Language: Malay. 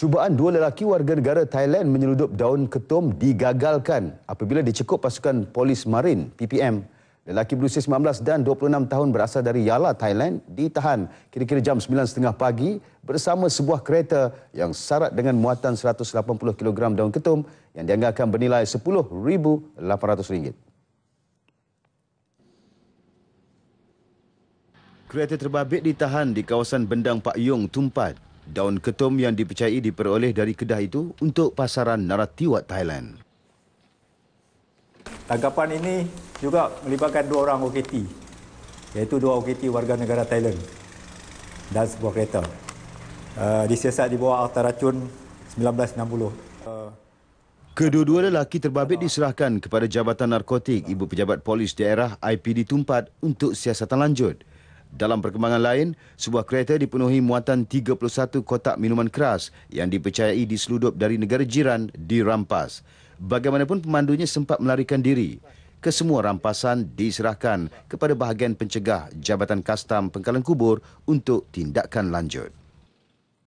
Cubaan dua lelaki warga negara Thailand menyeludup daun ketum digagalkan apabila dicekup pasukan polis marin PPM. Lelaki berusia 19 dan 26 tahun berasal dari Yala, Thailand ditahan kira-kira jam 9.30 pagi bersama sebuah kereta yang sarat dengan muatan 180 kg daun ketum yang dianggarkan bernilai RM10,800. Kereta terbabit ditahan di kawasan Bendang Pak Yong, Tumpat daun ketum yang dipercayai diperoleh dari kedah itu untuk pasaran Naratiwat Thailand. Tangkapan ini juga melibatkan dua orang OKT iaitu dua OKT warga negara Thailand dan sebuah kereta. Uh, disiasat di bawah akta racun 1960. Uh, eh, Kedua-dua lelaki terbabit diserahkan kepada Jabatan Narkotik Ibu Pejabat Polis Daerah IPD Tumpat untuk siasatan lanjut. Dalam perkembangan lain, sebuah kereta dipenuhi muatan 31 kotak minuman keras yang dipercayai diseludup dari negara jiran dirampas. Bagaimanapun pemandunya sempat melarikan diri. Kesemua rampasan diserahkan kepada bahagian pencegah Jabatan Kastam Pengkalan Kubur untuk tindakan lanjut.